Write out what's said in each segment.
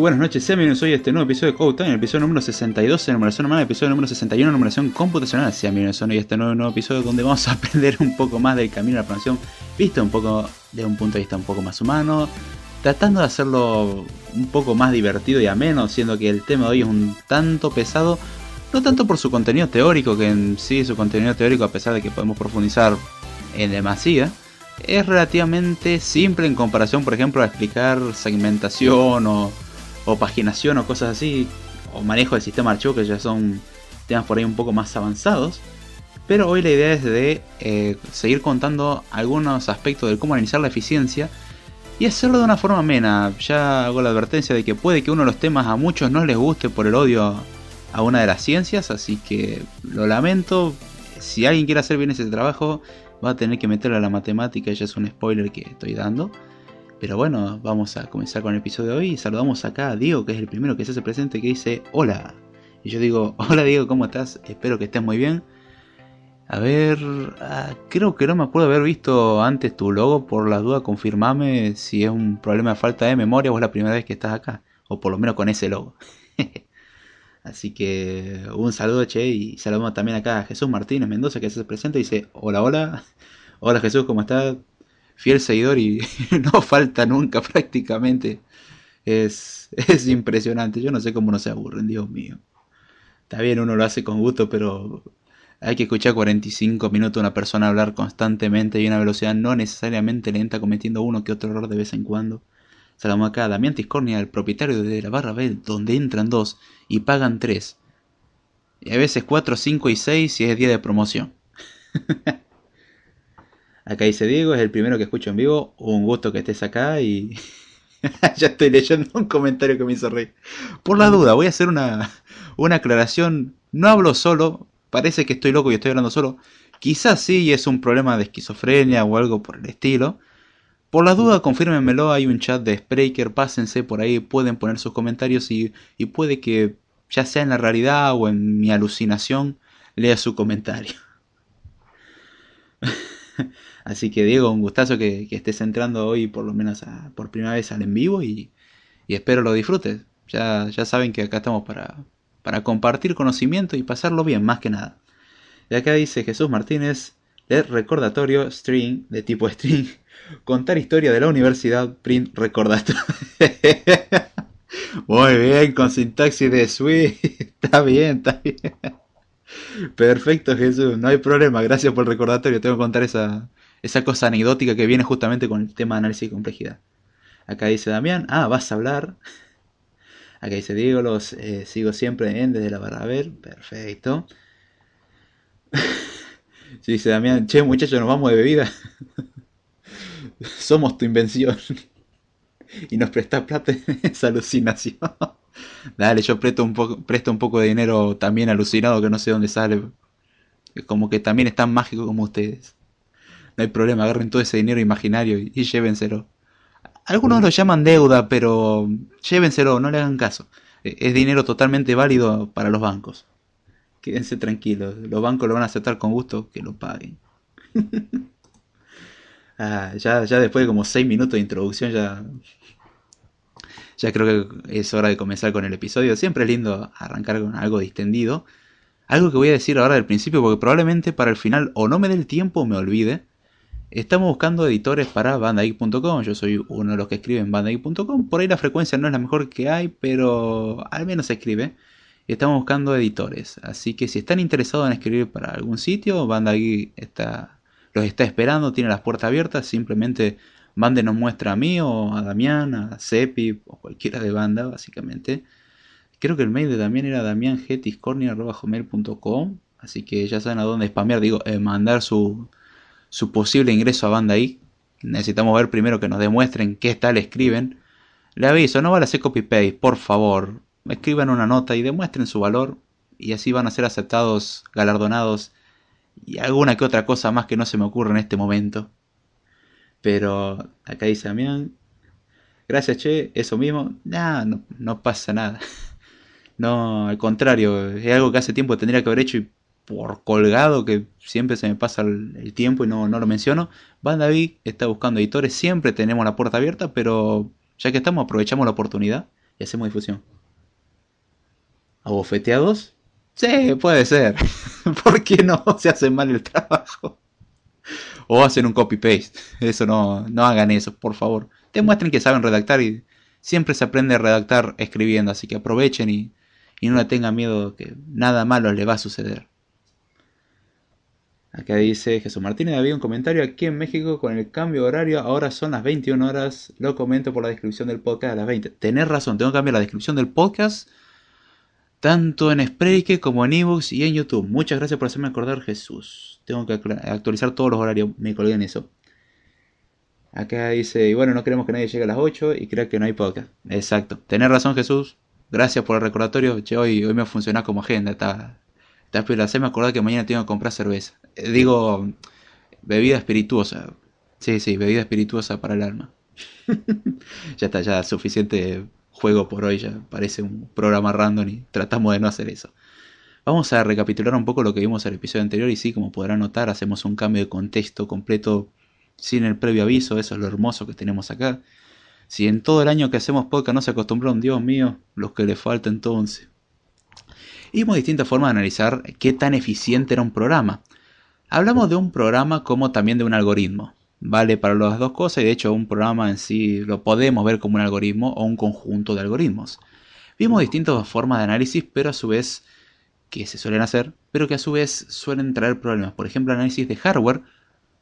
buenas noches, sean bienvenidos hoy a este nuevo episodio de Code Time, el episodio número 62 en numeración humana, episodio número 61 de numeración computacional. Sean bienvenidos hoy este nuevo, nuevo episodio donde vamos a aprender un poco más del camino de la programación, visto un poco de un punto de vista un poco más humano, tratando de hacerlo un poco más divertido y ameno, siendo que el tema de hoy es un tanto pesado, no tanto por su contenido teórico, que en sí su contenido teórico, a pesar de que podemos profundizar en demasía, es relativamente simple en comparación, por ejemplo, a explicar segmentación o o paginación o cosas así, o manejo del sistema de archivo, que ya son temas por ahí un poco más avanzados. Pero hoy la idea es de eh, seguir contando algunos aspectos de cómo analizar la eficiencia y hacerlo de una forma amena. Ya hago la advertencia de que puede que uno de los temas a muchos no les guste por el odio a una de las ciencias, así que lo lamento. Si alguien quiere hacer bien ese trabajo, va a tener que meterle a la matemática, ya es un spoiler que estoy dando. Pero bueno, vamos a comenzar con el episodio de hoy y saludamos acá a Diego, que es el primero que se hace presente, que dice hola. Y yo digo, hola Diego, ¿cómo estás? Espero que estés muy bien. A ver, ah, creo que no me acuerdo haber visto antes tu logo, por las dudas, confirmame si es un problema de falta de memoria o es la primera vez que estás acá, o por lo menos con ese logo. Así que un saludo, che, y saludamos también acá a Jesús Martínez Mendoza que se presenta y dice, hola, hola, hola Jesús, ¿cómo estás? fiel seguidor y no falta nunca prácticamente. Es, es impresionante. Yo no sé cómo no se aburren, Dios mío. Está bien, uno lo hace con gusto, pero hay que escuchar 45 minutos a una persona hablar constantemente y una velocidad no necesariamente lenta, cometiendo uno que otro error de vez en cuando. Salamos acá a Damián Tiscornia, el propietario de la barra B, donde entran dos y pagan tres. Y a veces cuatro, cinco y seis si es día de promoción. Acá dice digo es el primero que escucho en vivo. Un gusto que estés acá y. ya estoy leyendo un comentario que me hizo reír. Por la duda, voy a hacer una, aclaración. No hablo solo, parece que estoy loco y estoy hablando solo. Quizás sí es un problema de esquizofrenia o algo por el estilo. Por la duda, confírmenmelo, hay un chat de Spreaker, pásense por ahí, pueden poner sus comentarios y, y puede que, ya sea en la realidad o en mi alucinación, lea su comentario. Así que Diego, un gustazo que, estés entrando hoy por lo menos por primera vez al en vivo y, espero lo disfrutes. Ya, ya saben que acá estamos para, para compartir conocimiento y pasarlo bien, más que nada. Y acá dice Jesús Martínez, de recordatorio string, de tipo string, contar historia de la universidad, print recordatorio. Muy bien, con sintaxis de Swift. Está bien, está bien. Perfecto, Jesús, no hay problema. Gracias por el recordatorio. Tengo que contar esa, esa cosa anecdótica que viene justamente con el tema de análisis y complejidad. Acá dice Damián, ah, vas a hablar. Acá dice Diego, los eh, sigo siempre desde la barra ver. Perfecto. sí, dice Damián, che muchachos, nos vamos de bebida. Somos tu invención. y nos prestás plata en esa alucinación. Dale, yo un, presto un poco de dinero también alucinado que no sé dónde sale. Como que también es tan mágico como ustedes no hay problema, agarren todo ese dinero imaginario y, llévenselo. Algunos mm. lo llaman deuda, pero llévenselo, no le hagan caso. E, es dinero totalmente válido para los bancos. Quédense tranquilos, los bancos lo van a aceptar con gusto que lo paguen. Ah, ya, ya después de como seis minutos de introducción ya ya creo que es hora de comenzar con el episodio. Siempre es lindo arrancar con algo distendido. Algo que voy a decir ahora del principio porque probablemente para el final o no me dé el tiempo o me olvide. Estamos buscando editores para bandai.com. Yo soy uno de los que escriben en bandai.com. Por ahí la frecuencia no es la mejor que hay, pero al menos se escribe. Estamos buscando editores. Así que si están interesados en escribir para algún sitio, Bandai está, los está esperando, tiene las puertas abiertas. Simplemente Bande nos muestra a mí o a Damián, a Sepi o cualquiera de banda, básicamente. Creo que el mail de Damián era damiangetiscornia.com. Así que ya saben a dónde spamear, digo, eh, mandar su, su posible ingreso a Banda ahí. Necesitamos ver primero que nos demuestren qué tal escriben. Le aviso, no vale hacer copy-paste, por favor. Escriban una nota y demuestren su valor y así van a ser aceptados, galardonados y alguna que otra cosa más que no se me ocurre en este momento. Pero acá dice Damián, gracias Che, eso mismo, no, no pasa nada. No, al contrario, es algo que hace tiempo tendría que haber hecho y por colgado que siempre se me pasa el, tiempo y no, no lo menciono. David está buscando editores, siempre tenemos la puerta abierta, pero ya que estamos aprovechamos la oportunidad y hacemos difusión. ¿Abofeteados? Sí, puede ser. ¿Por qué no se hace mal el trabajo? O hacen un copy-paste. Eso no, no hagan eso, por favor. Demuestren que saben redactar y siempre se aprende a redactar escribiendo, así que aprovechen y, y no le tengan miedo que nada malo les va a suceder. Acá dice Jesús Martínez, había un comentario aquí en México con el cambio de horario, ahora son las 21 horas, lo comento por la descripción del podcast a las 20. Tenés razón, tengo que cambiar la descripción del podcast, tanto en Spreaker como en ebooks y en YouTube. Muchas gracias por hacerme acordar Jesús. Tengo que actualizar todos los horarios, me colgué en eso. Acá dice, y bueno, no queremos que nadie llegue a las 8 y crea que no hay podcast. Exacto, tenés razón Jesús, gracias por el recordatorio, hoy, hoy me ha funcionado como agenda, está, Tampoco la me acordar que mañana tengo que comprar cerveza. Eh, digo, bebida espirituosa. Sí, sí, bebida espirituosa para el alma. ya está, ya suficiente juego por hoy, ya parece un programa random y tratamos de no hacer eso. Vamos a recapitular un poco lo que vimos en el episodio anterior y sí, como podrán notar, hacemos un cambio de contexto completo sin el previo aviso, eso es lo hermoso que tenemos acá. Si en todo el año que hacemos podcast no se acostumbraron, Dios mío, los que le falta entonces y vimos distintas formas de analizar qué tan eficiente era un programa. Hablamos de un programa como también de un algoritmo. Vale para las dos cosas y de hecho un programa en sí lo podemos ver como un algoritmo o un conjunto de algoritmos. Vimos distintas formas de análisis, pero a su vez que se suelen hacer, pero que a su vez suelen traer problemas. Por ejemplo, análisis de hardware,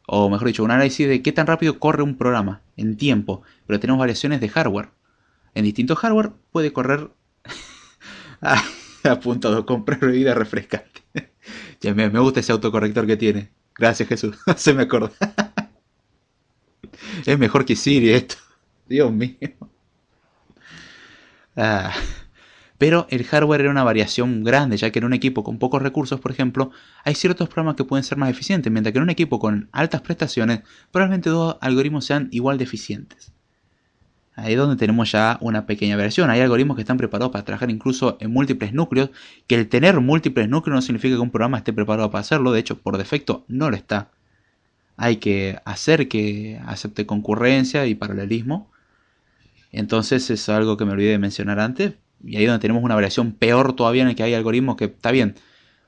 o mejor dicho, un análisis de qué tan rápido corre un programa en tiempo, pero tenemos variaciones de hardware. En distintos hardware puede correr... apuntado comprar bebida refrescante. ya me, gusta ese autocorrector que tiene. Gracias Jesús, se me acordó. es mejor que Siri esto. Dios mío. Ah, pero el hardware era una variación grande, ya que en un equipo con pocos recursos, por ejemplo, hay ciertos programas que pueden ser más eficientes, mientras que en un equipo con altas prestaciones, probablemente dos algoritmos sean igual de eficientes. Ahí es donde tenemos ya una pequeña versión. Hay algoritmos que están preparados para trabajar incluso en múltiples núcleos, que el tener múltiples núcleos no significa que un programa esté preparado para hacerlo, de hecho por defecto no lo está. Hay que hacer que acepte concurrencia y paralelismo. Entonces es algo que me olvidé de mencionar antes. Y ahí es donde tenemos una variación peor todavía en el que hay algoritmos que está bien.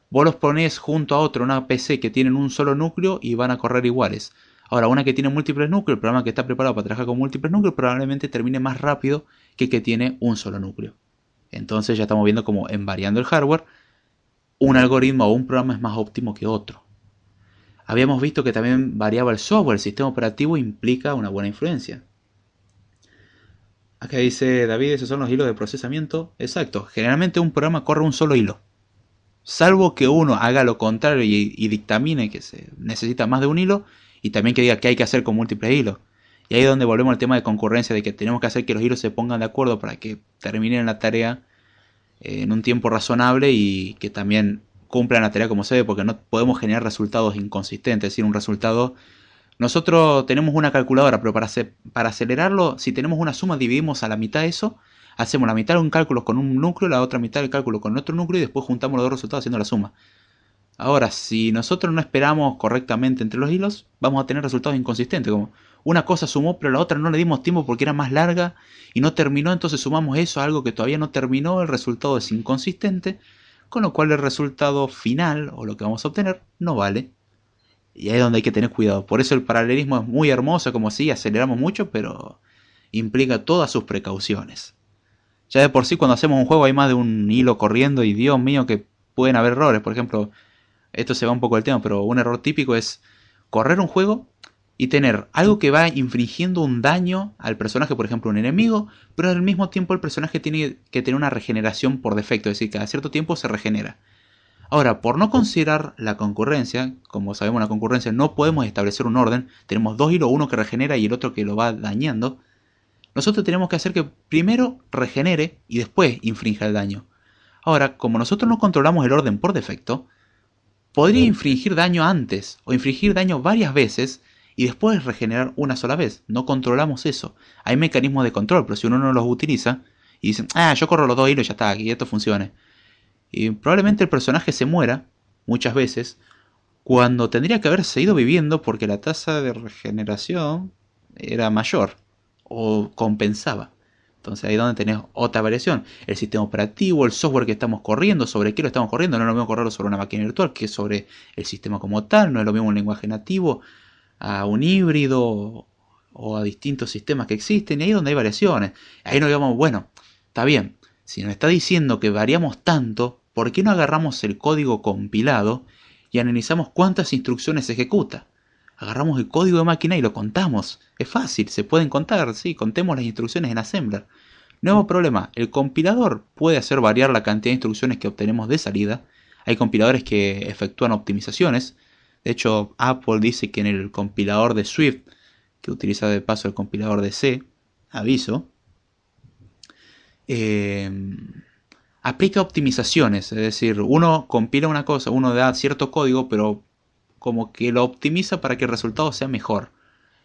Vos los ponés junto a otro, una PC que tienen un solo núcleo y van a correr iguales Ahora, una que tiene múltiples núcleos, el programa que está preparado para trabajar con múltiples núcleos, probablemente termine más rápido que el que tiene un solo núcleo. Entonces ya estamos viendo como en variando el hardware, un algoritmo o un programa es más óptimo que otro. Habíamos visto que también variaba el software, el sistema operativo implica una buena influencia. Acá dice David, esos son los hilos de procesamiento. Exacto, generalmente un programa corre un solo hilo. Salvo que uno haga lo contrario y dictamine que se necesita más de un hilo, y también que diga que hay que hacer con múltiples hilos. Y ahí es donde volvemos al tema de concurrencia, de que tenemos que hacer que los hilos se pongan de acuerdo para que terminen la tarea eh, en un tiempo razonable y que también cumplan la tarea como se ve, porque no podemos generar resultados inconsistentes, decir, un resultado... Nosotros tenemos una calculadora, pero para, para acelerarlo, si tenemos una suma, dividimos a la mitad eso, hacemos la mitad de un cálculo con un núcleo, la otra mitad del cálculo con otro núcleo y después juntamos los dos resultados haciendo la suma. Ahora, si nosotros no esperamos correctamente entre los hilos, vamos a tener resultados inconsistentes, como una cosa sumó pero la otra no le dimos tiempo porque era más larga y no terminó, entonces sumamos eso a algo que todavía no terminó, el resultado es inconsistente, con lo cual el resultado final o lo que vamos a obtener no vale. Y ahí es donde hay que tener cuidado. Por eso el paralelismo es muy hermoso, como si aceleramos mucho, pero implica todas sus precauciones. Ya de por sí cuando hacemos un juego hay más de un hilo corriendo y Dios mío que pueden haber errores. Por ejemplo, esto se va un poco al tema, pero un error típico es correr un juego y tener algo que va infringiendo un daño al personaje, por ejemplo, un enemigo, pero al mismo tiempo el personaje tiene que tener una regeneración por defecto, es decir, cada cierto tiempo se regenera. Ahora, por no considerar la concurrencia, como sabemos la concurrencia no podemos establecer un orden, tenemos dos hilos, uno que regenera y el otro que lo va dañando, nosotros tenemos que hacer que primero regenere y después infrinja el daño. Ahora, como nosotros no controlamos el orden por defecto, podría infringir daño antes o infringir daño varias veces y después regenerar una sola vez. No controlamos eso. Hay mecanismos de control, pero si uno no los utiliza y dicen, ah, yo corro los dos hilos y ya está, y esto funcione. Y probablemente el personaje se muera muchas veces cuando tendría que haber seguido viviendo porque la tasa de regeneración era mayor o compensaba. Entonces ahí es donde tenés otra variación. El sistema operativo, el software que estamos corriendo, sobre qué lo estamos corriendo. No es lo mismo correrlo sobre una máquina virtual que sobre el sistema como tal. No es lo mismo un lenguaje nativo a un híbrido o a distintos sistemas que existen. Y ahí es donde hay variaciones. Ahí nos digamos, bueno, está bien. Si nos está diciendo que variamos tanto, ¿por qué no agarramos el código compilado y analizamos cuántas instrucciones ejecuta? agarramos el código de máquina y lo contamos. Es fácil, se pueden contar, sí, contemos las instrucciones en Assembler. Nuevo problema, el compilador puede hacer variar la cantidad de instrucciones que obtenemos de salida. Hay compiladores que efectúan optimizaciones. De hecho, Apple dice que en el compilador de Swift, que utiliza de paso el compilador de C, aviso, em, aplica optimizaciones. Es decir, uno compila una cosa, uno da cierto código, pero como que lo optimiza para que el resultado sea mejor.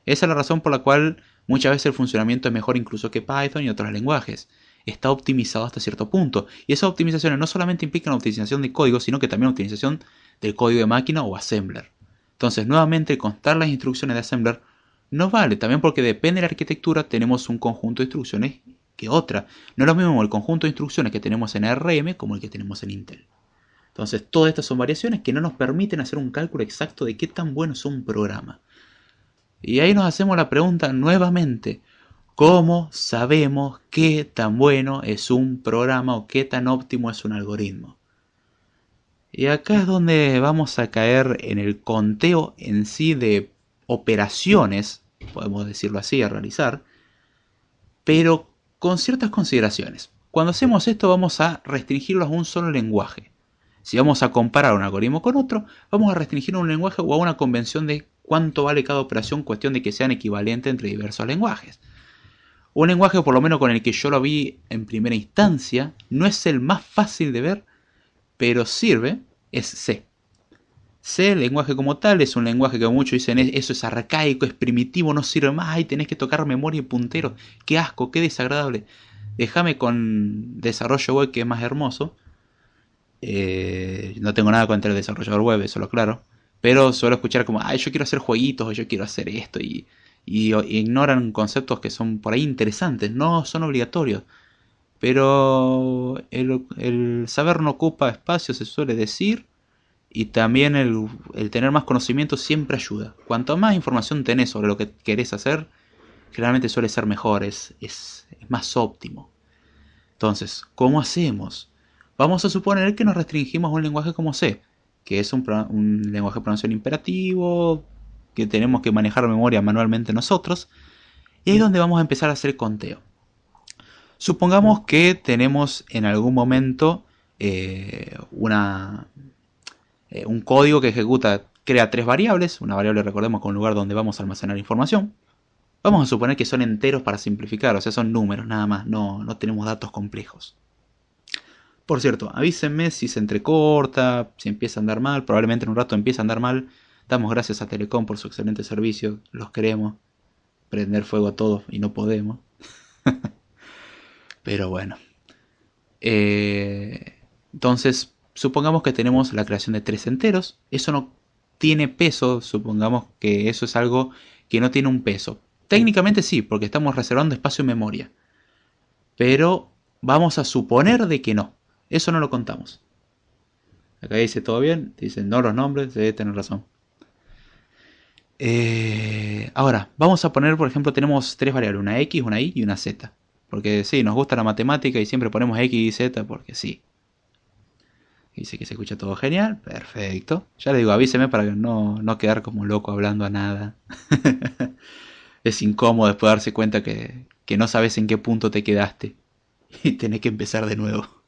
Esa es la razón por la cual muchas veces el funcionamiento es mejor incluso que Python y otros lenguajes. Está optimizado hasta cierto punto. Y esas optimizaciones no solamente implican optimización de código, sino que también la optimización del código de máquina o assembler. Entonces, nuevamente, constar las instrucciones de assembler no vale, también porque depende de la arquitectura, tenemos un conjunto de instrucciones que otra. No es lo mismo el conjunto de instrucciones que tenemos en ARM como el que tenemos en Intel. Entonces, todas estas son variaciones que no nos permiten hacer un cálculo exacto de qué tan bueno es un programa. Y ahí nos hacemos la pregunta nuevamente, ¿cómo sabemos qué tan bueno es un programa o qué tan óptimo es un algoritmo? Y acá es donde vamos a caer en el conteo en sí de operaciones, podemos decirlo así, a realizar, pero con ciertas consideraciones. Cuando hacemos esto vamos a restringirlo a un solo lenguaje. Si vamos a comparar un algoritmo con otro, vamos a restringir un lenguaje o a una convención de cuánto vale cada operación, cuestión de que sean equivalentes entre diversos lenguajes. Un lenguaje, por lo menos con el que yo lo vi en primera instancia, no es el más fácil de ver, pero sirve, es C. C, el lenguaje como tal, es un lenguaje que muchos dicen eso es arcaico, es primitivo, no sirve más, ahí tenés que tocar memoria y puntero, qué asco, qué desagradable. Déjame con desarrollo web que es más hermoso, eh, no tengo nada contra el desarrollador web, eso lo claro, Pero suelo escuchar como, ay, yo quiero hacer jueguitos, o yo quiero hacer esto, y, ignoran conceptos que son por ahí interesantes, no son obligatorios. Pero el, saber no ocupa espacio, se suele decir, y también el, tener más conocimiento siempre ayuda. Cuanto más información tenés sobre lo que querés hacer, generalmente suele ser mejor, es más óptimo. Entonces, ¿cómo hacemos? Vamos a suponer que nos restringimos a un lenguaje como C, que es un, lenguaje de pronunciación imperativo, que tenemos que manejar memoria manualmente nosotros, y ahí es donde vamos a empezar a hacer conteo. Supongamos que tenemos en algún momento eh, eh, un código que ejecuta, crea tres variables, una variable recordemos con un lugar donde vamos a almacenar información. Vamos a suponer que son enteros para simplificar, o sea, son números nada más, no, no tenemos datos complejos. Por cierto, avísenme si se entrecorta, si empieza a andar mal, probablemente en un rato empieza a andar mal. Damos gracias a Telecom por su excelente servicio, los queremos. Prender fuego a todos y no podemos. Pero bueno. Eh, entonces, supongamos que tenemos la creación de tres enteros. Eso no tiene peso, supongamos que eso es algo que no tiene un peso. Técnicamente sí, porque estamos reservando espacio en memoria. Pero vamos a suponer de que no. Eso no lo contamos. Acá dice todo bien, dicen no los nombres, debe tener razón. Eh, ahora, vamos a poner, por ejemplo, tenemos tres variables, una x, una y y una z. Porque sí, nos gusta la matemática y siempre ponemos x y z porque sí. Dice que se escucha todo genial, perfecto. Ya le digo, avíseme para no, no quedar como loco hablando a nada. es incómodo después darse cuenta que, que no sabes en qué punto te quedaste y tenés que empezar de nuevo.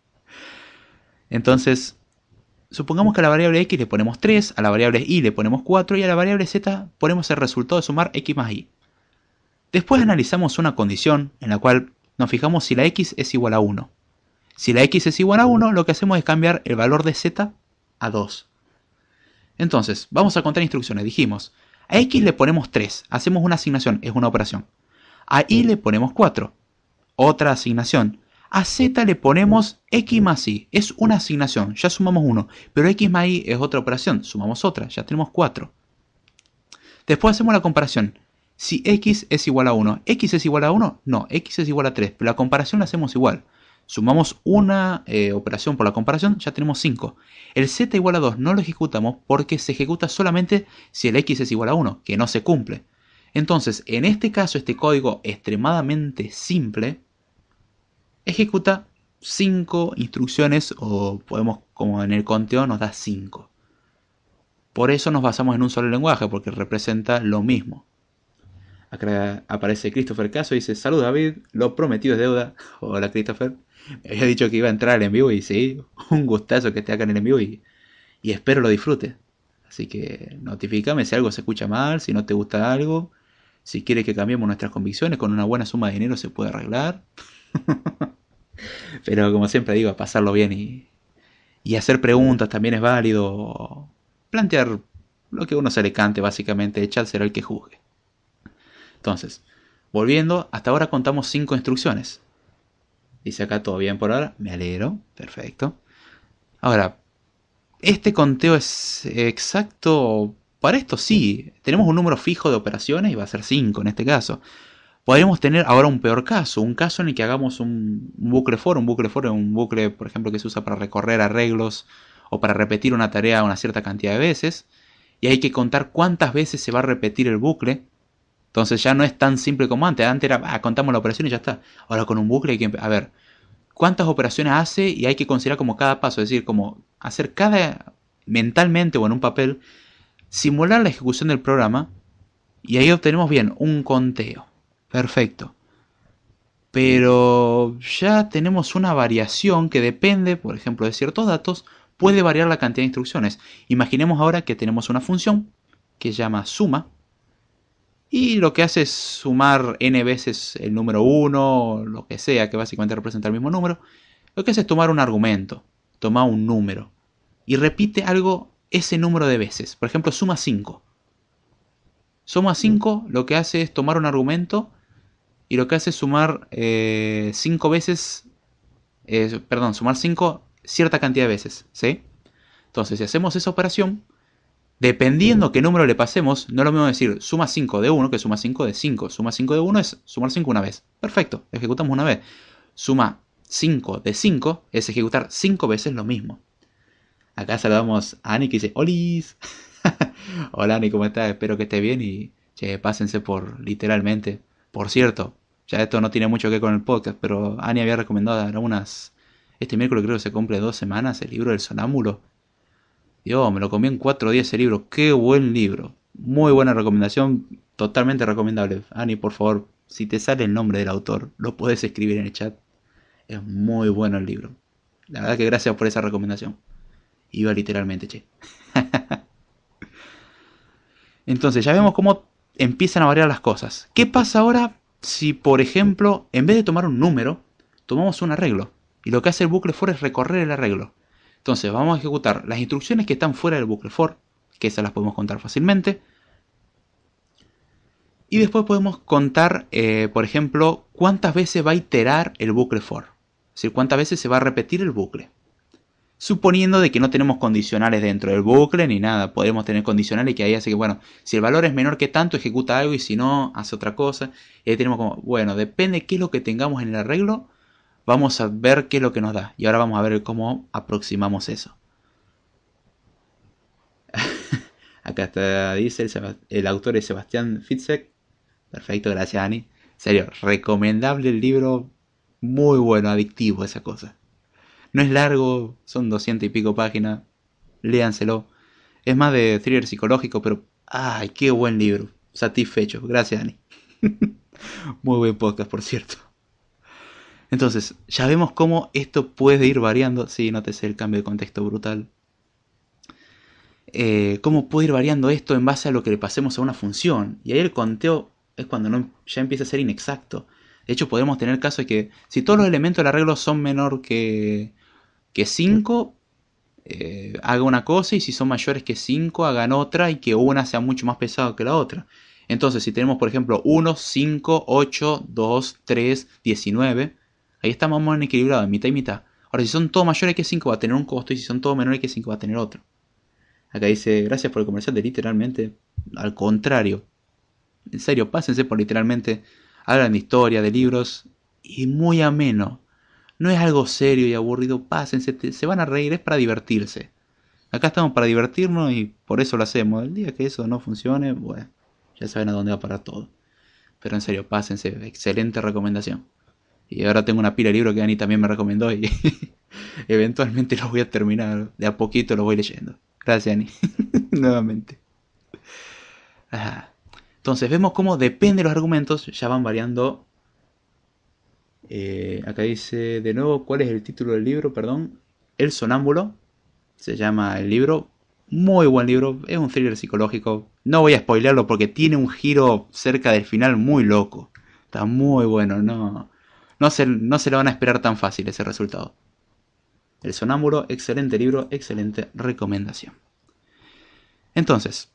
Entonces, supongamos que a la variable x le ponemos 3, a la variable y le ponemos 4 y a la variable z ponemos el resultado de sumar x más y. Después analizamos una condición en la cual nos fijamos si la x es igual a 1. Si la x es igual a 1, lo que hacemos es cambiar el valor de z a 2. Entonces, vamos a contar instrucciones. Dijimos, a x le ponemos 3, hacemos una asignación, es una operación. A y le ponemos 4, otra asignación. A Z le ponemos X más Y. Es una asignación, ya sumamos 1. Pero X más Y es otra operación, sumamos otra, ya tenemos 4. Después hacemos la comparación. Si X es igual a 1, ¿X es igual a 1? No, X es igual a 3, pero la comparación la hacemos igual. Sumamos una eh, operación por la comparación, ya tenemos 5. El Z igual a 2 no lo ejecutamos porque se ejecuta solamente si el X es igual a 1, que no se cumple. Entonces, en este caso, este código extremadamente simple ejecuta cinco instrucciones o podemos, como en el conteo, nos da 5. Por eso nos basamos en un solo lenguaje, porque representa lo mismo. Acá aparece Christopher Caso y dice, salud David, lo prometido es deuda. Hola Christopher, me había dicho que iba a entrar en vivo y sí, un gustazo que te acá en el vivo y, espero lo disfrutes. Así que notifícame si algo se escucha mal, si no te gusta algo, si quieres que cambiemos nuestras convicciones, con una buena suma de dinero se puede arreglar. Pero como siempre digo, pasarlo bien y, y hacer preguntas también es válido. Plantear lo que uno se le cante, básicamente, echar será el que juzgue. Entonces, volviendo, hasta ahora contamos 5 instrucciones. Dice acá todo bien por ahora, me alegro, perfecto. Ahora, este conteo es exacto. Para esto sí, tenemos un número fijo de operaciones y va a ser 5 en este caso podríamos tener ahora un peor caso, un caso en el que hagamos un, bucle for, un bucle for, un bucle, por ejemplo, que se usa para recorrer arreglos o para repetir una tarea una cierta cantidad de veces, y hay que contar cuántas veces se va a repetir el bucle. Entonces ya no es tan simple como antes. Antes era, ah, contamos la operación y ya está. Ahora con un bucle hay que, a ver, cuántas operaciones hace y hay que considerar como cada paso, es decir, como hacer cada, mentalmente o en un papel, simular la ejecución del programa y ahí obtenemos bien un conteo perfecto. Pero ya tenemos una variación que depende, por ejemplo, de ciertos datos, puede variar la cantidad de instrucciones. Imaginemos ahora que tenemos una función que llama suma y lo que hace es sumar n veces el número 1, lo que sea, que básicamente representa el mismo número. Lo que hace es tomar un argumento, toma un número y repite algo ese número de veces. Por ejemplo, suma 5. Suma 5 mm. lo que hace es tomar un argumento y lo que hace es sumar 5 eh, veces, eh, perdón, sumar 5 cierta cantidad de veces, ¿sí? Entonces, si hacemos esa operación, dependiendo qué número le pasemos, no es lo mismo decir suma 5 de 1 que suma 5 de 5. Suma 5 de 1 es sumar 5 una vez. Perfecto, ejecutamos una vez. Suma 5 de 5 es ejecutar 5 veces lo mismo. Acá saludamos a Ani que dice, ¡Olis! Hola Ani, ¿cómo estás? Espero que estés bien y che, pásense por literalmente por cierto, ya esto no tiene mucho que ver con el podcast, pero Ani había recomendado algunas. Este miércoles creo que se cumple dos semanas el libro del sonámbulo. Dios, me lo comí en cuatro días ese libro. Qué buen libro. Muy buena recomendación, totalmente recomendable. Ani, por favor, si te sale el nombre del autor, lo puedes escribir en el chat. Es muy bueno el libro. La verdad que gracias por esa recomendación. Iba literalmente, che. Entonces, ya vemos cómo empiezan a variar las cosas. ¿Qué pasa ahora si, por ejemplo, en vez de tomar un número, tomamos un arreglo? Y lo que hace el bucle for es recorrer el arreglo. Entonces vamos a ejecutar las instrucciones que están fuera del bucle for, que esas las podemos contar fácilmente. Y después podemos contar, eh, por ejemplo, cuántas veces va a iterar el bucle for. Es decir, cuántas veces se va a repetir el bucle suponiendo de que no tenemos condicionales dentro del bucle ni nada, podemos tener condicionales que ahí hace que, bueno, si el valor es menor que tanto, ejecuta algo y si no, hace otra cosa. Y ahí tenemos como, bueno, depende qué es lo que tengamos en el arreglo, vamos a ver qué es lo que nos da. Y ahora vamos a ver cómo aproximamos eso. Acá está, dice el, autor es Sebastián Fitzek. Perfecto, gracias Ani. serio, recomendable el libro, muy bueno, adictivo esa cosa. No es largo, son doscientas y pico páginas. Léanselo. Es más de thriller psicológico, pero. ¡Ay, qué buen libro! Satisfecho. Gracias, Dani. Muy buen podcast, por cierto. Entonces, ya vemos cómo esto puede ir variando. Sí, nótese el cambio de contexto brutal. Eh, cómo puede ir variando esto en base a lo que le pasemos a una función. Y ahí el conteo es cuando ya empieza a ser inexacto. De hecho, podemos tener caso de que si todos los elementos del arreglo son menor que que 5 eh, haga una cosa y si son mayores que 5 hagan otra y que una sea mucho más pesada que la otra. Entonces, si tenemos, por ejemplo, 1, 5, 8, 2, 3, 19, ahí estamos muy o equilibrado, en mitad y mitad. Ahora, si son todos mayores que 5 va a tener un costo y si son todos menores que 5 va a tener otro. Acá dice, gracias por el comercial de literalmente, al contrario. En serio, pásense por literalmente, hablan de historia, de libros y muy ameno. No es algo serio y aburrido, pásense, se van a reír, es para divertirse. Acá estamos para divertirnos y por eso lo hacemos. El día que eso no funcione, bueno, ya saben a dónde va a parar todo. Pero en serio, pásense, excelente recomendación. Y ahora tengo una pila de libros que Ani también me recomendó y eventualmente los voy a terminar. De a poquito los voy leyendo. Gracias, Ani. Nuevamente. Ajá. Entonces vemos cómo depende los argumentos, ya van variando eh, acá dice de nuevo cuál es el título del libro, perdón. El sonámbulo. Se llama el libro. Muy buen libro. Es un thriller psicológico. No voy a spoilearlo porque tiene un giro cerca del final muy loco. Está muy bueno. No, no, se, no se lo van a esperar tan fácil ese resultado. El sonámbulo, excelente libro, excelente recomendación. Entonces,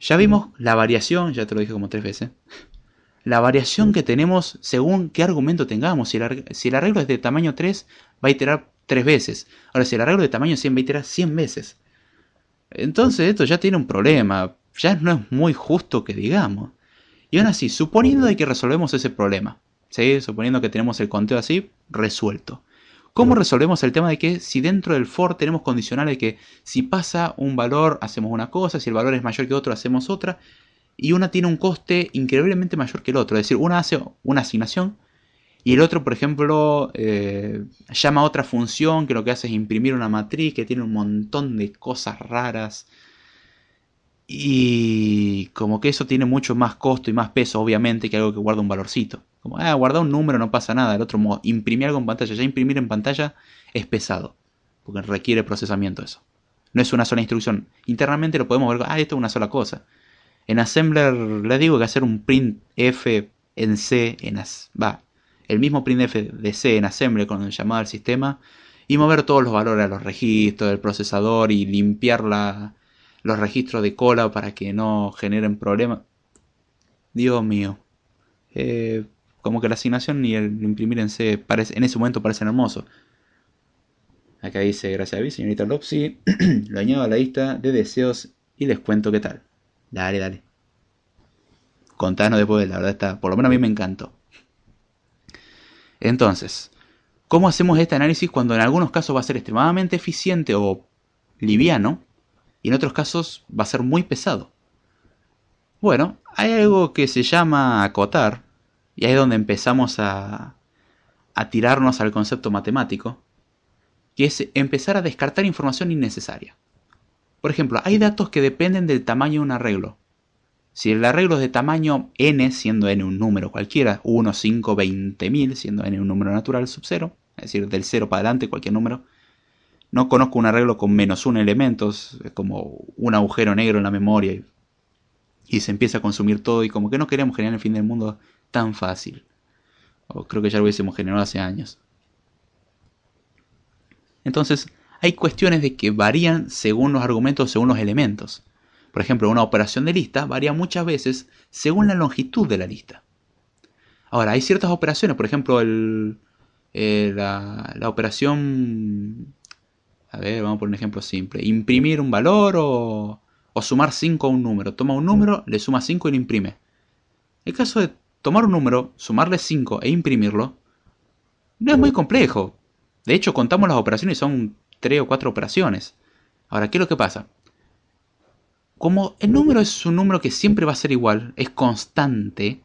ya vimos la variación, ya te lo dije como tres veces, la variación que tenemos según qué argumento tengamos. Si el, arreglo es de tamaño 3, va a iterar 3 veces. Ahora, si el arreglo es de tamaño 100 va a iterar 100 veces. Entonces esto ya tiene un problema, ya no es muy justo que digamos. Y aún así, suponiendo de que resolvemos ese problema, ¿sí? suponiendo que tenemos el conteo así, resuelto. ¿Cómo resolvemos el tema de que si dentro del for tenemos condicionales que si pasa un valor hacemos una cosa, si el valor es mayor que otro hacemos otra, y una tiene un coste increíblemente mayor que el otro. Es decir, una hace una asignación y el otro, por ejemplo, eh, llama a otra función que lo que hace es imprimir una matriz que tiene un montón de cosas raras. Y como que eso tiene mucho más costo y más peso, obviamente, que algo que guarda un valorcito. Como, ah, guardar un número, no pasa nada. El otro, modo, imprimir algo en pantalla. Ya imprimir en pantalla es pesado, porque requiere procesamiento eso. No es una sola instrucción. Internamente lo podemos ver, ah, esto es una sola cosa. En Assembler le digo que hacer un print F en C, en as va, el mismo print F de C en Assembler con el llamado al sistema y mover todos los valores a los registros del procesador y limpiar los registros de cola para que no generen problemas. Dios mío. Eh, como que la asignación y el imprimir en C parece, en ese momento parecen hermosos. Acá dice, gracias a mí, señorita Lopsi, lo añado a la lista de deseos y les cuento qué tal. Dale, dale. Contanos después, la verdad está, por lo menos a mí me encantó. Entonces, ¿cómo hacemos este análisis cuando en algunos casos va a ser extremadamente eficiente o liviano y en otros casos va a ser muy pesado? Bueno, hay algo que se llama acotar y ahí es donde empezamos a, a tirarnos al concepto matemático, que es empezar a descartar información innecesaria. Por ejemplo, hay datos que dependen del tamaño de un arreglo. Si el arreglo es de tamaño n, siendo n un número cualquiera, 1, 5, 20 mil, siendo n un número natural sub 0, es decir, del 0 para adelante cualquier número, no conozco un arreglo con menos un elementos, es como un agujero negro en la memoria y, y, se empieza a consumir todo y como que no queremos generar el fin del mundo tan fácil. O creo que ya lo hubiésemos generado hace años. Entonces, hay cuestiones de que varían según los argumentos, según los elementos. Por ejemplo, una operación de lista varía muchas veces según la longitud de la lista. Ahora, hay ciertas operaciones, por ejemplo, eh, la, operación... A ver, vamos por un ejemplo simple. Imprimir un valor o, o sumar 5 a un número. Toma un número, le suma 5 y lo imprime. El caso de tomar un número, sumarle 5 e imprimirlo, no es muy complejo. De hecho, contamos las operaciones y son tres o cuatro operaciones. Ahora, ¿qué es lo que pasa? Como el número es un número que siempre va a ser igual, es constante,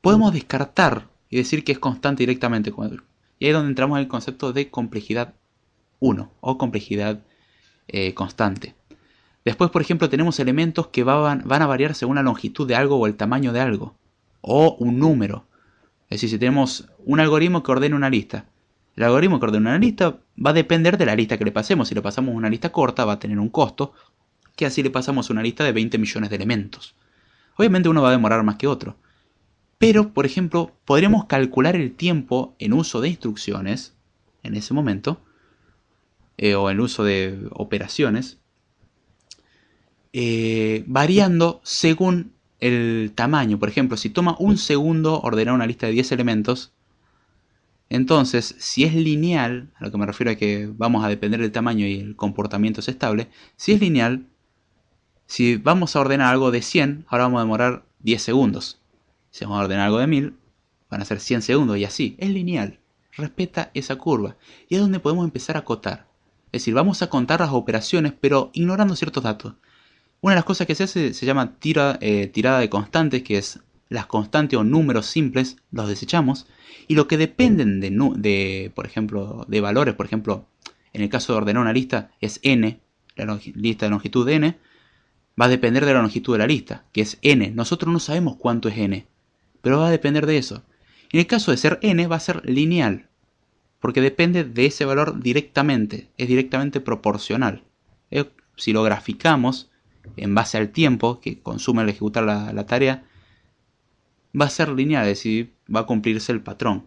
podemos descartar y decir que es constante directamente. Y ahí es donde entramos en el concepto de complejidad 1 o complejidad eh, constante. Después, por ejemplo, tenemos elementos que van, van a variar según la longitud de algo o el tamaño de algo, o un número. Es decir, si tenemos un algoritmo que ordena una lista, el algoritmo que ordena una lista va a depender de la lista que le pasemos. Si le pasamos una lista corta va a tener un costo, que así le pasamos una lista de 20 millones de elementos. Obviamente uno va a demorar más que otro. Pero, por ejemplo, podremos calcular el tiempo en uso de instrucciones, en ese momento, eh, o en uso de operaciones, eh, variando según el tamaño. Por ejemplo, si toma un segundo ordenar una lista de 10 elementos, entonces, si es lineal, a lo que me refiero a que vamos a depender del tamaño y el comportamiento es estable, si es lineal, si vamos a ordenar algo de 100, ahora vamos a demorar 10 segundos. Si vamos a ordenar algo de 1000, van a ser 100 segundos y así. Es lineal, respeta esa curva. Y es donde podemos empezar a acotar. Es decir, vamos a contar las operaciones, pero ignorando ciertos datos. Una de las cosas que se hace se llama eh, tirada de constantes, que es las constantes o números simples los desechamos y lo que dependen de, por ejemplo, de valores, por ejemplo, en el caso de ordenar una lista es n, la lista de longitud de n, va a depender de la longitud de la lista, que es n. Nosotros no sabemos cuánto es n, pero va a depender de eso. En el caso de ser n va a ser lineal, porque depende de ese valor directamente, es directamente proporcional. Si lo graficamos en base al tiempo que consume el ejecutar la tarea, va a ser lineal, es decir, va a cumplirse el patrón,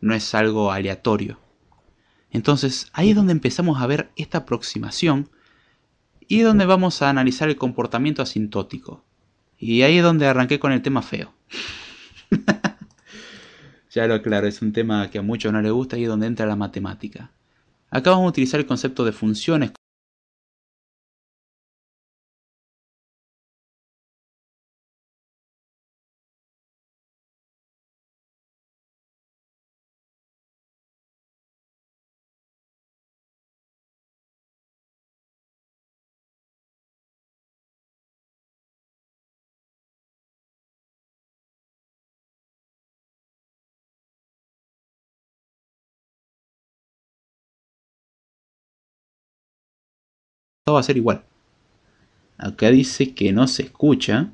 no es algo aleatorio. Entonces, ahí es donde empezamos a ver esta aproximación y donde vamos a analizar el comportamiento asintótico. Y ahí es donde arranqué con el tema feo. ya lo aclaro, es un tema que a muchos no les gusta y es donde entra la matemática. Acá vamos a utilizar el concepto de funciones Todo va a ser igual. Acá dice que no se escucha.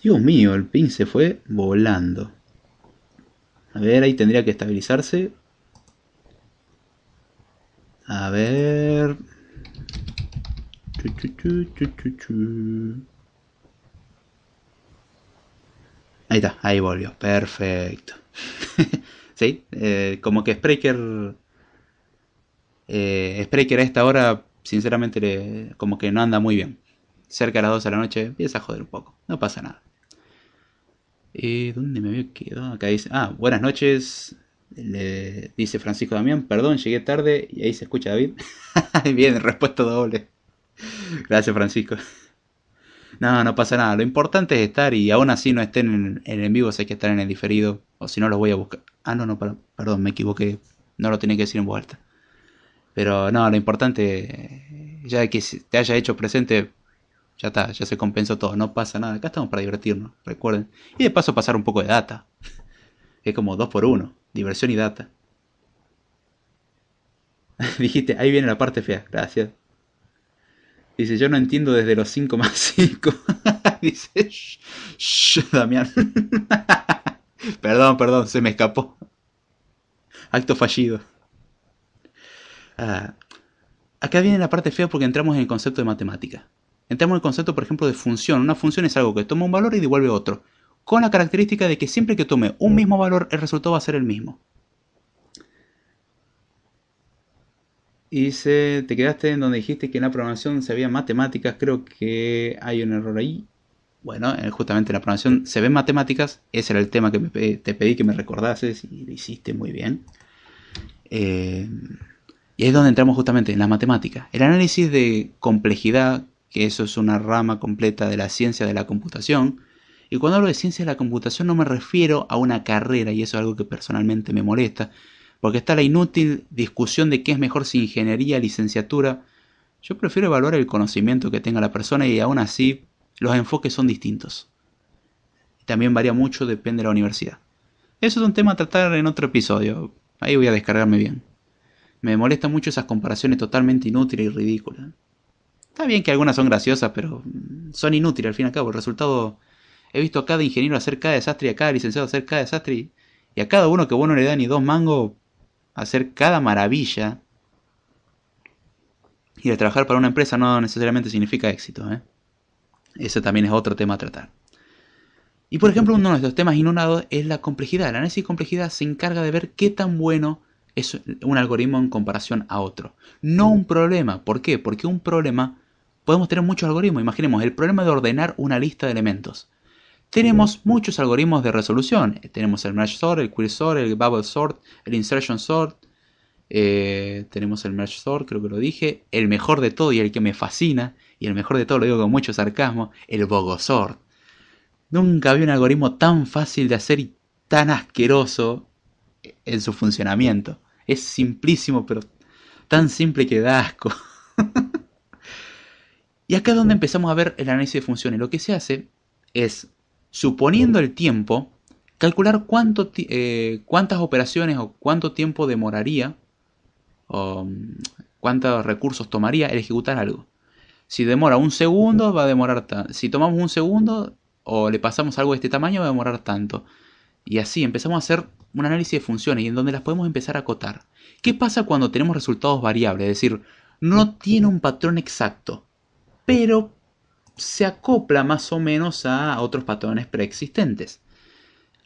Dios mío, el pin se fue volando. A ver, ahí tendría que estabilizarse. A ver. Ahí está, ahí volvió. Perfecto. ¿Sí? Eh, como que Spreaker... Eh, Spreaker a esta hora sinceramente como que no anda muy bien. Cerca de las 2 de la noche empieza a joder un poco, no pasa nada. Eh, ¿Dónde me había quedado? Acá dice, ah, buenas noches, le dice Francisco Damián, perdón, llegué tarde y ahí se escucha David. bien, respuesta doble. Gracias Francisco. No, no pasa nada. Lo importante es estar y aún así no estén en, en, vivo, hay que estar en el diferido. O si no, los voy a buscar. Ah, no, no, perdón, me equivoqué. No lo tiene que decir en voz pero no, lo importante, ya que te haya hecho presente, ya está, ya se compensó todo, no pasa nada. Acá estamos para divertirnos, recuerden. Y de paso pasar un poco de data. Es como dos por uno, diversión y data. Dijiste, ahí viene la parte fea, gracias. Dice, yo no entiendo desde los 5 más 5. Dice, shh, Damián. perdón, perdón, se me escapó. Acto fallido. Ah, acá viene la parte fea porque entramos en el concepto de matemática. Entramos en el concepto, por ejemplo, de función. Una función es algo que toma un valor y devuelve otro, con la característica de que siempre que tome un mismo valor, el resultado va a ser el mismo. Y dice, te quedaste en donde dijiste que en la programación se veía matemáticas, creo que hay un error ahí. Bueno, eh, justamente en la programación se ven matemáticas, ese era el tema que te pedí que me recordases y lo hiciste muy bien. Eh, es donde entramos justamente en la matemática. El análisis de complejidad, que eso es una rama completa de la ciencia de la computación. Y cuando hablo de ciencia de la computación no me refiero a una carrera, y eso es algo que personalmente me molesta, porque está la inútil discusión de qué es mejor si ingeniería, licenciatura. Yo prefiero evaluar el conocimiento que tenga la persona y aún así los enfoques son distintos. También varía mucho, depende de la universidad. Eso es un tema a tratar en otro episodio. Ahí voy a descargarme bien. Me molesta mucho esas comparaciones totalmente inútiles y ridículas. Está bien que algunas son graciosas, pero mm, son inútiles al fin y al cabo. El resultado, he visto a cada ingeniero hacer cada desastre y a cada licenciado hacer cada desastre y, a cada uno que bueno le dan ni dos mangos hacer cada maravilla. Y de trabajar para una empresa no necesariamente significa éxito. ¿eh? Ese también es otro tema a tratar. Y por ejemplo, uno de los temas inundados es la complejidad. El análisis de complejidad se encarga de ver qué tan bueno es un algoritmo en comparación a otro. No mm. un problema. ¿Por qué? Porque un problema, podemos tener muchos algoritmos. Imaginemos el problema de ordenar una lista de elementos. Tenemos mm. muchos algoritmos de resolución. Eh, tenemos el merge sort, el query sort, el bubble sort, el insertion sort. Eh, tenemos el merge sort, creo que lo dije. El mejor de todo y el que me fascina. Y el mejor de todo lo digo con mucho sarcasmo. El bogosort. Nunca había un algoritmo tan fácil de hacer y tan asqueroso en su funcionamiento. Es simplísimo, pero tan simple que da asco. y acá es donde empezamos a ver el análisis de funciones. Lo que se hace es, suponiendo el tiempo, calcular eh, cuántas operaciones o cuánto tiempo demoraría o mm, cuántos recursos tomaría el ejecutar algo. Si demora un segundo, va a demorar tanto. Si tomamos un segundo o le pasamos algo de este tamaño, va a demorar tanto. Y así empezamos a hacer un análisis de funciones y en donde las podemos empezar a acotar. ¿Qué pasa cuando tenemos resultados variables? Es decir, no tiene un patrón exacto, pero se acopla más o menos a otros patrones preexistentes.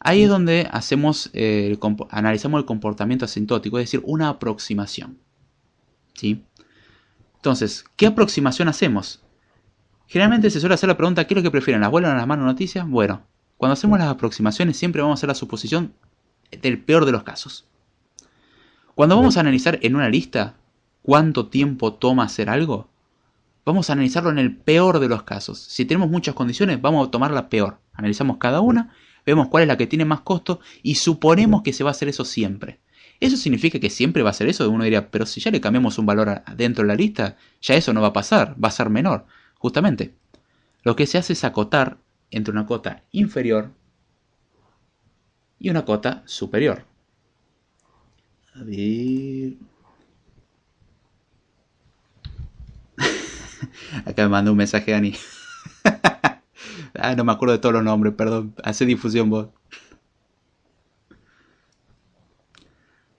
Ahí es donde hacemos, eh, analizamos el comportamiento asintótico, es decir, una aproximación. ¿Sí? Entonces, ¿qué aproximación hacemos? Generalmente se suele hacer la pregunta, ¿qué es lo que prefieren? ¿Las buenas a las malas noticias? Bueno, cuando hacemos las aproximaciones siempre vamos a hacer la suposición del peor de los casos. Cuando vamos a analizar en una lista cuánto tiempo toma hacer algo, vamos a analizarlo en el peor de los casos. Si tenemos muchas condiciones, vamos a tomar la peor. Analizamos cada una, vemos cuál es la que tiene más costo y suponemos que se va a hacer eso siempre. ¿Eso significa que siempre va a ser eso? Uno diría, pero si ya le cambiamos un valor dentro de la lista, ya eso no va a pasar, va a ser menor. Justamente, lo que se hace es acotar entre una cota inferior y una cota superior. A ver. Acá me mandó un mensaje Ani ah, no me acuerdo de todos los nombres, perdón. Hace difusión vos.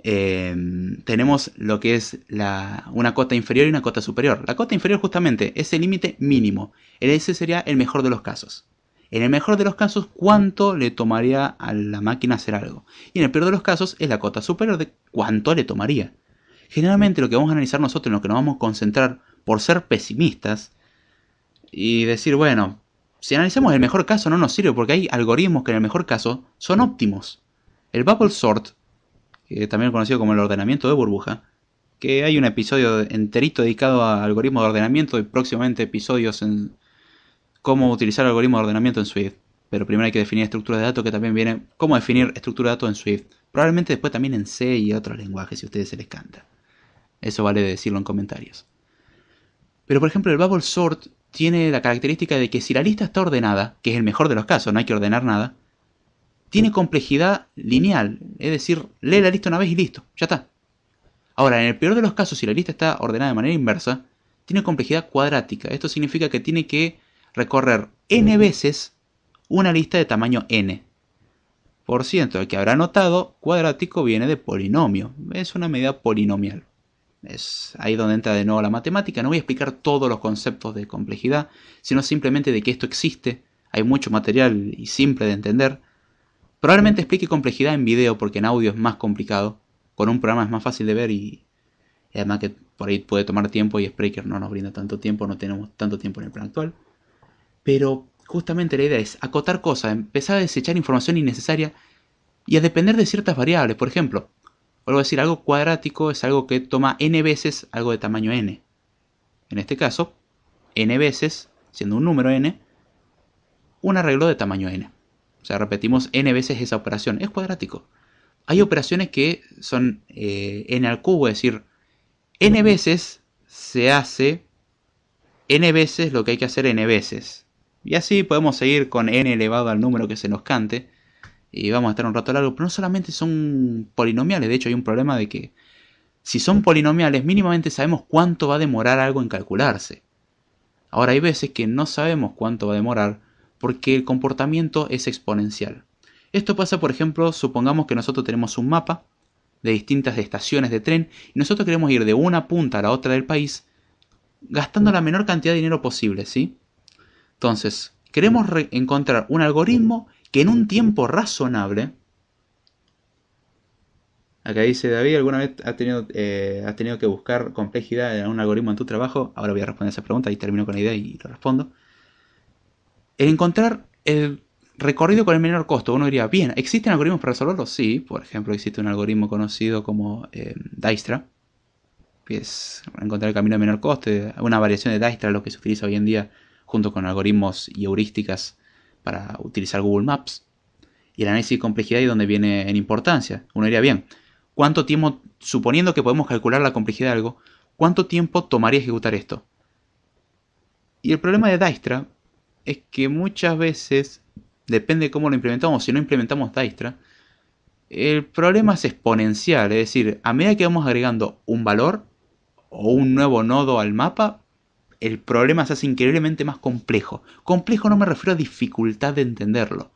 Em, tenemos lo que es la, una cota inferior y una cota superior. La cota inferior justamente es el límite mínimo. Ese sería el mejor de los casos. En el mejor de los casos, cuánto le tomaría a la máquina hacer algo. Y en el peor de los casos, es la cota superior de cuánto le tomaría. Generalmente lo que vamos a analizar nosotros, en lo que nos vamos a concentrar por ser pesimistas, y decir, bueno, si analizamos el mejor caso no nos sirve porque hay algoritmos que en el mejor caso son óptimos. El bubble sort, que también conocido como el ordenamiento de burbuja, que hay un episodio enterito dedicado a algoritmos de ordenamiento y próximamente episodios en, cómo utilizar algoritmos de ordenamiento en Swift. Pero primero hay que definir estructura de datos, que también viene cómo definir estructura de datos en Swift. Probablemente después también en C y otros lenguajes, si a ustedes se les canta. Eso vale decirlo en comentarios. Pero por ejemplo, el bubble sort tiene la característica de que si la lista está ordenada, que es el mejor de los casos, no hay que ordenar nada, tiene complejidad lineal, es decir, lee la lista una vez y listo, ya está. Ahora, en el peor de los casos, si la lista está ordenada de manera inversa, tiene complejidad cuadrática. Esto significa que tiene que recorrer n veces una lista de tamaño n. Por cierto, el que habrá notado, cuadrático viene de polinomio. Es una medida polinomial. Es ahí donde entra de nuevo la matemática. No voy a explicar todos los conceptos de complejidad, sino simplemente de que esto existe. Hay mucho material y simple de entender. Probablemente explique complejidad en video porque en audio es más complicado. Con un programa es más fácil de ver y, y además que por ahí puede tomar tiempo y Spreaker no nos brinda tanto tiempo, no tenemos tanto tiempo en el plan actual. Pero justamente la idea es acotar cosas, empezar a desechar información innecesaria y a depender de ciertas variables. Por ejemplo, vuelvo a decir, algo cuadrático es algo que toma n veces algo de tamaño n. En este caso, n veces, siendo un número n, un arreglo de tamaño n. O sea, repetimos n veces esa operación. Es cuadrático. Hay operaciones que son eh, n al cubo, es decir, n veces se hace n veces lo que hay que hacer n veces. Y así podemos seguir con n elevado al número que se nos cante. Y vamos a estar un rato largo. Pero no solamente son polinomiales. De hecho hay un problema de que si son polinomiales mínimamente sabemos cuánto va a demorar algo en calcularse. Ahora hay veces que no sabemos cuánto va a demorar porque el comportamiento es exponencial. Esto pasa, por ejemplo, supongamos que nosotros tenemos un mapa de distintas estaciones de tren y nosotros queremos ir de una punta a la otra del país gastando la menor cantidad de dinero posible, ¿sí? Entonces, queremos encontrar un algoritmo que en un tiempo razonable, acá dice David, ¿alguna vez has tenido, eh, tenido que buscar complejidad en un algoritmo en tu trabajo? Ahora voy a responder esa pregunta y termino con la idea y lo respondo. El encontrar el recorrido con el menor costo, uno diría, bien, ¿existen algoritmos para resolverlo? Sí, por ejemplo, existe un algoritmo conocido como eh, Dijkstra, que es encontrar el camino de menor coste. Eh, una variación de Dijkstra, lo que se utiliza hoy en día junto con algoritmos y heurísticas para utilizar Google Maps. Y el análisis de complejidad y donde viene en importancia. Uno diría, bien, ¿cuánto tiempo, suponiendo que podemos calcular la complejidad de algo, cuánto tiempo tomaría ejecutar esto? Y el problema de Dijkstra es que muchas veces, depende de cómo lo implementamos, si no implementamos Dijkstra, el problema es exponencial, es decir, a medida que vamos agregando un valor o un nuevo nodo al mapa, el problema se hace increíblemente más complejo. Complejo no me refiero a dificultad de entenderlo.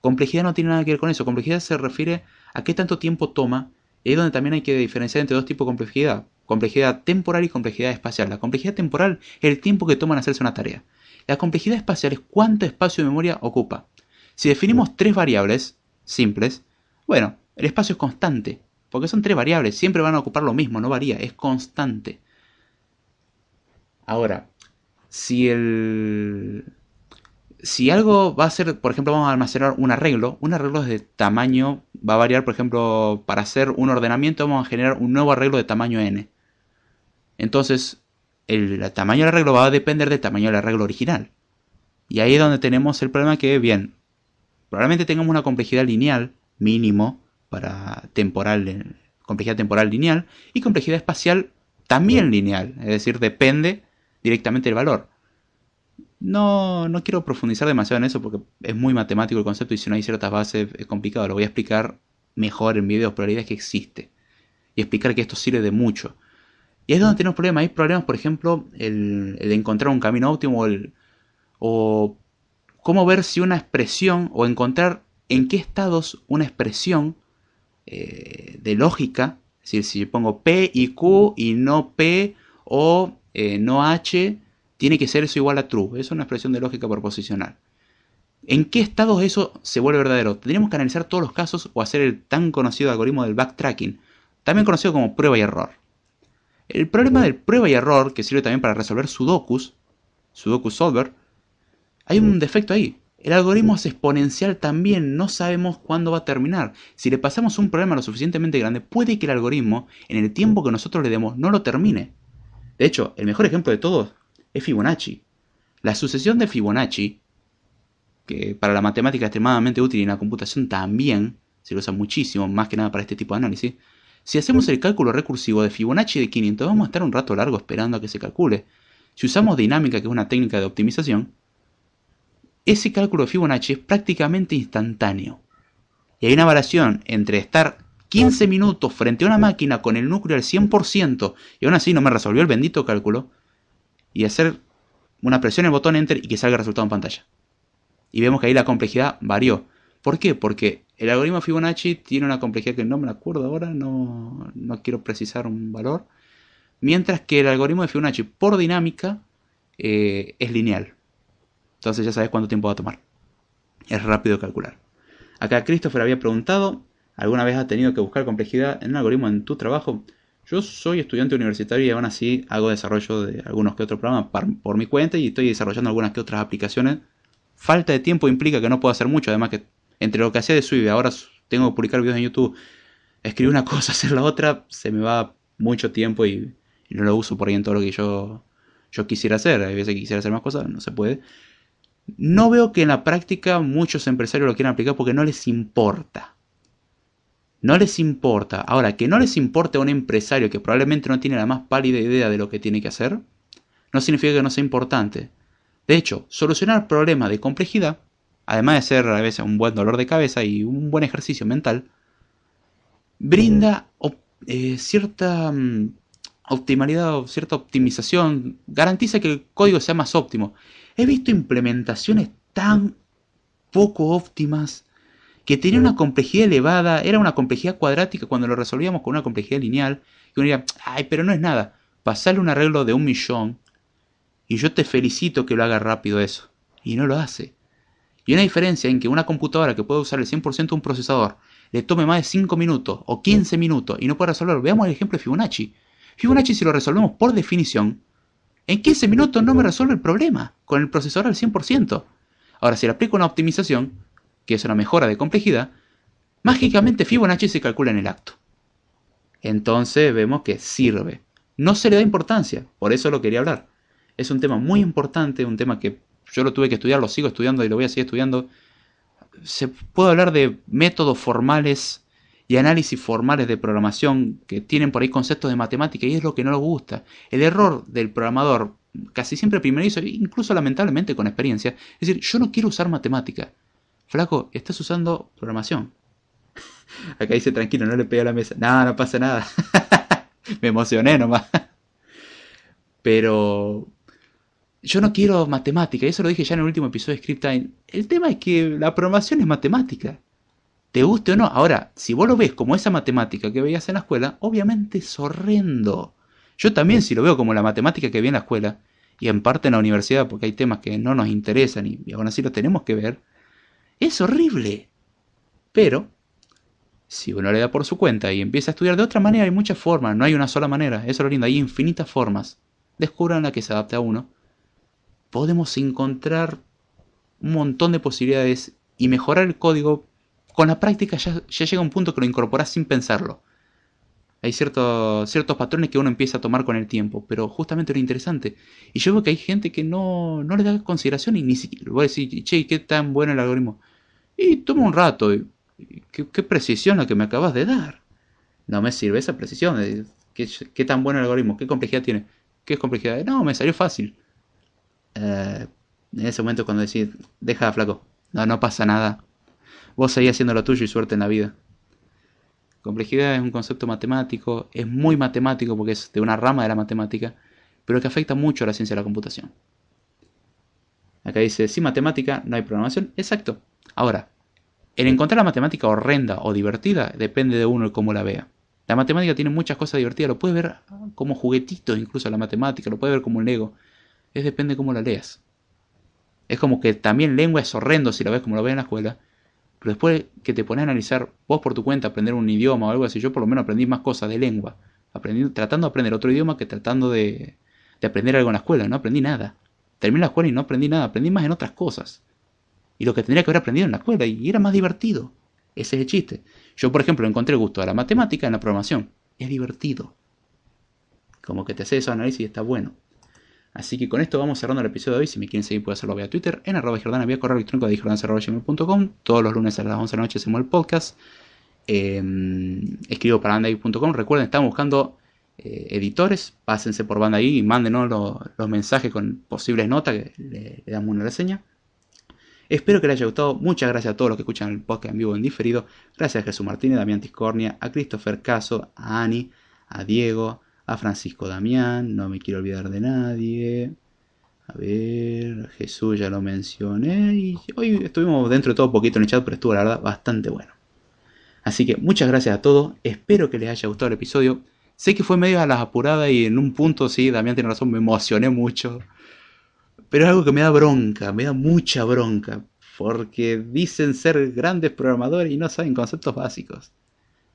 Complejidad no tiene nada que ver con eso. Complejidad se refiere a qué tanto tiempo toma. Y es donde también hay que diferenciar entre dos tipos de complejidad. Complejidad temporal y complejidad espacial. La complejidad temporal es el tiempo que toma en hacerse una tarea. La complejidad espacial es cuánto espacio de memoria ocupa. Si definimos tres variables simples, bueno, el espacio es constante. Porque son tres variables, siempre van a ocupar lo mismo, no varía, es constante. Ahora, si el. Si algo va a ser, por ejemplo, vamos a almacenar un arreglo, un arreglo de tamaño va a variar, por ejemplo, para hacer un ordenamiento vamos a generar un nuevo arreglo de tamaño n. Entonces, el, el tamaño del arreglo va a depender del tamaño del arreglo original. Y ahí es donde tenemos el problema que, bien, probablemente tengamos una complejidad lineal mínimo para temporal, eh, complejidad temporal lineal y complejidad espacial también lineal, es decir, depende directamente el valor. No, no quiero profundizar demasiado en eso porque es muy matemático el concepto y si no hay ciertas bases es complicado. Lo voy a explicar mejor en videos, pero la idea es que existe. Y explicar que esto sirve de mucho. Y es donde mm. tenemos problemas. Hay problemas, por ejemplo, el, de encontrar un camino óptimo o cómo ver si una expresión o encontrar en qué estados una expresión eh, de lógica, es decir, si yo pongo P y Q y no P o eh, no H tiene que ser eso igual a true. Es una expresión de lógica proposicional. ¿En qué estados eso se vuelve verdadero? Tendríamos que analizar todos los casos o hacer el tan conocido algoritmo del backtracking, también conocido como prueba y error. El problema del prueba y error, que sirve también para resolver sudokus, sudoku solver, hay un defecto ahí. El algoritmo es exponencial también, no sabemos cuándo va a terminar. Si le pasamos un problema lo suficientemente grande, puede que el algoritmo, en el tiempo que nosotros le demos, no lo termine. De hecho, el mejor ejemplo de todos es Fibonacci. La sucesión de Fibonacci, que para la matemática es extremadamente útil y en la computación también se lo usa muchísimo, más que nada para este tipo de análisis, si hacemos el cálculo recursivo de Fibonacci de 500 vamos a estar un rato largo esperando a que se calcule. Si usamos dinámica, que es una técnica de optimización, ese cálculo de Fibonacci es prácticamente instantáneo. Y hay una variación entre estar 15 minutos frente a una máquina con el núcleo al 100% y aún así no me resolvió el bendito cálculo y hacer una presión en el botón Enter y que salga el resultado en pantalla. Y vemos que ahí la complejidad varió. ¿Por qué? Porque el algoritmo Fibonacci tiene una complejidad que no me acuerdo ahora, no, quiero precisar un valor. Mientras que el algoritmo de Fibonacci por dinámica eh, es lineal. Entonces ya sabes cuánto tiempo va a tomar. Es rápido de calcular. Acá Christopher había preguntado ¿Alguna vez has tenido que buscar complejidad en un algoritmo en tu trabajo? Yo soy estudiante universitario y aún así hago desarrollo de algunos que otros programas por mi cuenta y estoy desarrollando algunas que otras aplicaciones. Falta de tiempo implica que no puedo hacer mucho, además que entre lo que hacía de suive ahora tengo que publicar videos en YouTube, escribir una cosa, hacer la otra, se me va mucho tiempo y, no lo uso por ahí en todo lo que yo, yo quisiera hacer. Hay veces que quisiera hacer más cosas, no se puede. No veo que en la práctica muchos empresarios lo quieran aplicar porque no les importa. No les importa. Ahora, que no les importe a un empresario que probablemente no tiene la más pálida idea de lo que tiene que hacer, no significa que no sea importante. De hecho, solucionar problemas de complejidad, además de ser a veces un buen dolor de cabeza y un buen ejercicio mental, brinda eh, cierta mm, optimalidad o cierta optimización, garantiza que el código sea más óptimo. He visto implementaciones tan poco óptimas que tenía una complejidad elevada, era una complejidad cuadrática cuando lo resolvíamos con una complejidad lineal, que uno diría, ay, pero no es nada, pasarle un arreglo de un millón, y yo te felicito que lo haga rápido eso, y no lo hace. Y una diferencia en que una computadora que puede usar el 100% de un procesador le tome más de 5 minutos o 15 minutos y no pueda resolverlo. Veamos el ejemplo de Fibonacci. Fibonacci, si lo resolvemos por definición, en 15 minutos no me resuelve el problema con el procesador al 100%. Ahora, si le aplico una optimización, que es una mejora de complejidad, mágicamente Fibonacci se calcula en el acto. Entonces vemos que sirve. No se le da importancia, por eso lo quería hablar. Es un tema muy importante, un tema que yo lo tuve que estudiar, lo sigo estudiando y lo voy a seguir estudiando. Se puede hablar de métodos formales y análisis formales de programación que tienen por ahí conceptos de matemática y es lo que no nos gusta. El error del programador, casi siempre primerizo, incluso lamentablemente con experiencia, es decir, yo no quiero usar matemática flaco, estás usando programación. Acá dice, tranquilo, no le pegue a la mesa. Nada, no pasa nada. Me emocioné nomás. Pero yo no quiero matemática, eso lo dije ya en el último episodio de Script Time. El tema es que la programación es matemática. Te guste o no. Ahora, si vos lo ves como esa matemática que veías en la escuela, obviamente es horrendo. Yo también si lo veo como la matemática que vi en la escuela, y en parte en la universidad, porque hay temas que no nos interesan y, y aún así los tenemos que ver, es horrible. Pero, si uno le da por su cuenta y empieza a estudiar de otra manera, hay muchas formas, no hay una sola manera, eso es lo lindo, hay infinitas formas. Descubran la que se adapte a uno. Podemos encontrar un montón de posibilidades y mejorar el código. Con la práctica ya, llega un punto que lo incorporas sin pensarlo. Hay ciertos patrones que uno empieza a tomar con el tiempo, pero justamente lo interesante. Y yo veo que hay gente que no, no le da consideración y ni siquiera voy a decir, che, qué tan bueno el algoritmo. Y toma un rato. Y, ¿qué, precisión la que me acabas de dar? No me sirve esa precisión. ¿Qué, tan bueno el algoritmo? ¿Qué complejidad tiene? ¿Qué complejidad? No, me salió fácil. Eh, en ese momento cuando decís, deja flaco, no, no pasa nada. Vos seguís haciendo lo tuyo y suerte en la vida. Complejidad es un concepto matemático, es muy matemático porque es de una rama de la matemática, pero que afecta mucho a la ciencia de la computación. Acá dice, sin matemática no hay programación. Exacto. Ahora, el encontrar la matemática horrenda o divertida depende de uno y cómo la vea. La matemática tiene muchas cosas divertidas, lo puedes ver como juguetitos incluso la matemática, lo puedes ver como un Lego. Es depende de cómo la leas. Es como que también lengua es horrendo si la ves como la ves en la escuela, pero después que te pones a analizar vos por tu cuenta, aprender un idioma o algo así, yo por lo menos aprendí más cosas de lengua, tratando de aprender otro idioma que tratando de, de aprender algo en la escuela, no aprendí nada. Terminé la escuela y no aprendí nada, aprendí más en otras cosas y lo que tendría que haber aprendido en la escuela y era más divertido. Ese es el chiste. Yo, por ejemplo, encontré gusto a la matemática en la programación. Es divertido. Como que te hace esos análisis y está bueno. Así que con esto vamos cerrando el episodio de hoy. Si me quieren seguir, pueden hacerlo vía Twitter, en arroba Jordana, vía correo electrónico de jordana.com. Todos los lunes a las 11 de la noche hacemos el podcast. Eh, escribo para bandai.com. Recuerden, estamos buscando eh, editores. Pásense por banda y mándenos los, mensajes con posibles notas que le damos una reseña. Espero que les haya gustado. Muchas gracias a todos los que escuchan el podcast en vivo en diferido. Gracias a Jesús Martínez, Damián Tiscornia, a Christopher Caso, a Ani, a Diego, a Francisco Damián. No me quiero olvidar de nadie. A ver, Jesús ya lo mencioné. Y hoy estuvimos dentro de todo poquito en el chat, pero estuvo la verdad bastante bueno. Así que muchas gracias a todos. Espero que les haya gustado el episodio. Sé que fue medio a las apuradas y en un punto, sí, Damián tiene razón, me emocioné mucho. Pero es algo que me da bronca, me da mucha bronca, porque dicen ser grandes programadores y no saben conceptos básicos.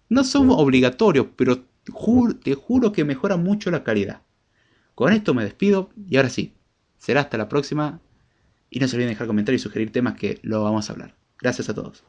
No son obligatorios, pero te juro que mejora mucho la calidad. Con esto me despido y ahora sí, será hasta la próxima. Y no se olviden dejar comentarios y sugerir temas que lo vamos a hablar. Gracias a todos.